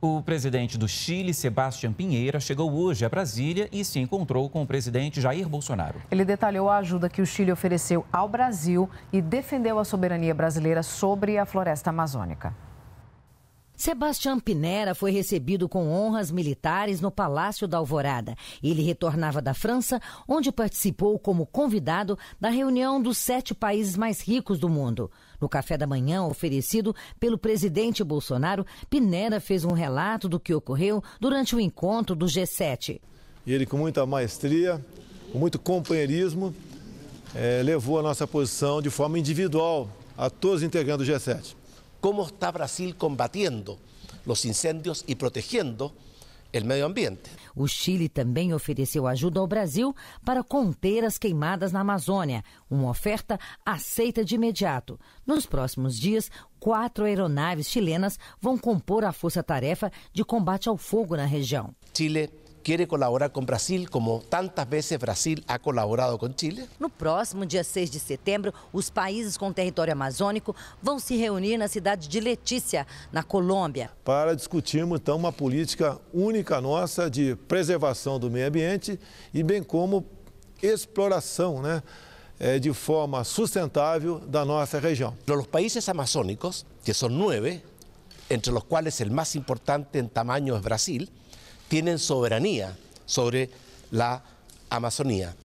O presidente do Chile, Sebastião Pinheira, chegou hoje a Brasília e se encontrou com o presidente Jair Bolsonaro. Ele detalhou a ajuda que o Chile ofereceu ao Brasil e defendeu a soberania brasileira sobre a floresta amazônica. Sebastião Pinera foi recebido com honras militares no Palácio da Alvorada. Ele retornava da França, onde participou como convidado da reunião dos sete países mais ricos do mundo. No café da manhã oferecido pelo presidente Bolsonaro, Pinera fez um relato do que ocorreu durante o encontro do G7. ele, com muita maestria, com muito companheirismo, é, levou a nossa posição de forma individual a todos os integrantes do G7 cómo está Brasil combatiendo los incendios y protegiendo el medio ambiente. O Chile também ofereceu ajuda ao Brasil para conter as queimadas na Amazônia, uma oferta aceita de imediato. Nos próximos dias, quatro aeronaves chilenas vão compor a força-tarefa de combate ao fogo na região. Chile Quer colaborar com Brasil, como tantas vezes Brasil ha colaborado com Chile? No próximo dia 6 de setembro, os países com território amazônico vão se reunir na cidade de Letícia, na Colômbia. Para discutirmos, então, uma política única nossa de preservação do meio ambiente e bem como exploração, né? Eh, de forma sustentável da nossa região. Os países amazônicos, que são nove, entre os quais o mais importante em tamanho é Brasil, tienen soberanía sobre la Amazonía.